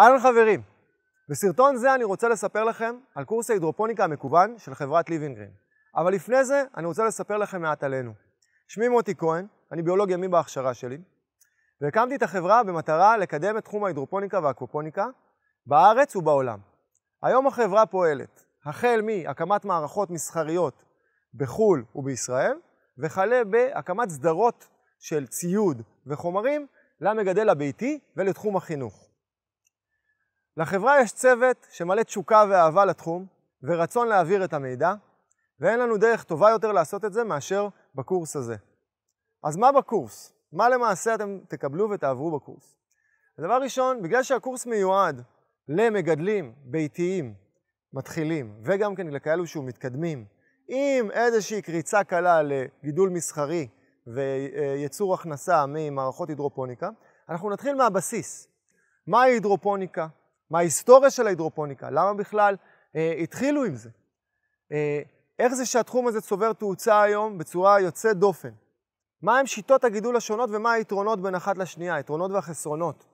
אהלן חברים, בסרטון זה אני רוצה לספר לכם על קורס ההידרופוניקה המקוון של חברת ליבינגרין. אבל לפני זה אני רוצה לספר לכם מעט עלינו. שמי מוטי כהן, אני ביולוג ימי בהכשרה שלי, והקמתי את החברה במטרה לקדם את תחום ההידרופוניקה והאקוופוניקה בארץ ובעולם. היום החברה פועלת החל מהקמת מערכות מסחריות בחו"ל ובישראל, וכלה בהקמת סדרות של ציוד וחומרים למגדל הביתי ולתחום החינוך. לחברה יש צוות שמלא תשוקה ואהבה לתחום ורצון להעביר את המידע, ואין לנו דרך טובה יותר לעשות את זה מאשר בקורס הזה. אז מה בקורס? מה למעשה אתם תקבלו ותעברו בקורס? דבר ראשון, בגלל שהקורס מיועד למגדלים ביתיים, מתחילים, וגם כן לכאלו שהוא מתקדמים, עם איזושהי קריצה קלה לגידול מסחרי וייצור הכנסה ממערכות הידרופוניקה, אנחנו נתחיל מהבסיס. מהי הידרופוניקה? מה ההיסטוריה של ההידרופוניקה, למה בכלל אה, התחילו עם זה. אה, איך זה שהתחום הזה צובר תאוצה היום בצורה יוצאת דופן? מה הם שיטות הגידול השונות ומה היתרונות בין אחת לשנייה, היתרונות והחסרונות.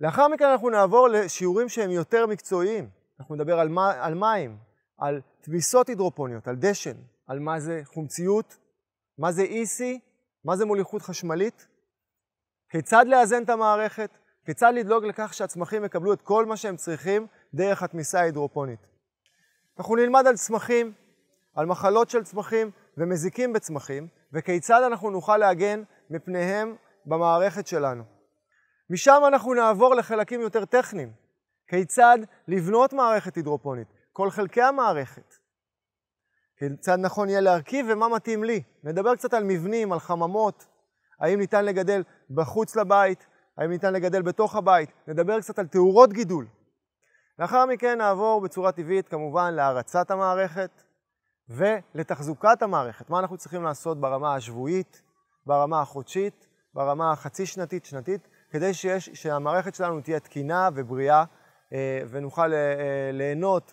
לאחר מכן אנחנו נעבור לשיעורים שהם יותר מקצועיים. אנחנו נדבר על, מה, על מים, על תמיסות הידרופוניות, על דשן, על מה זה חומציות, מה זה EC, מה זה מוליכות חשמלית, כיצד לאזן את המערכת, כיצד לדאוג לכך שהצמחים יקבלו את כל מה שהם צריכים דרך התמיסה ההידרופונית. אנחנו נלמד על צמחים, על מחלות של צמחים ומזיקים בצמחים, וכיצד אנחנו נוכל להגן מפניהם במערכת שלנו. משם אנחנו נעבור לחלקים יותר טכניים. כיצד לבנות מערכת הידרופונית, כל חלקי המערכת. כיצד נכון יהיה להרכיב ומה מתאים לי. נדבר קצת על מבנים, על חממות, האם ניתן לגדל בחוץ לבית, האם ניתן לגדל בתוך הבית, נדבר קצת על תאורות גידול. לאחר מכן נעבור בצורה טבעית כמובן להרצת המערכת ולתחזוקת המערכת, מה אנחנו צריכים לעשות ברמה השבועית, ברמה החודשית, ברמה החצי שנתית, שנתית, כדי שיש, שהמערכת שלנו תהיה תקינה ובריאה אה, ונוכל אה, אה, ליהנות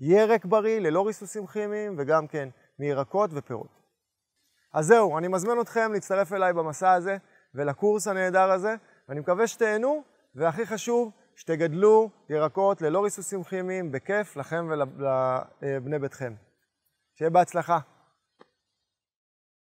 מירק בריא ללא ריסוסים כימיים וגם כן מירקות ופירות. אז זהו, אני מזמין אתכם להצטרף אליי במסע הזה ולקורס הנהדר הזה. אני מקווה שתהנו, והכי חשוב, שתגדלו ירקות ללא ריסוסים כימיים, בכיף, לכם ולבני ביתכם. שיהיה בהצלחה.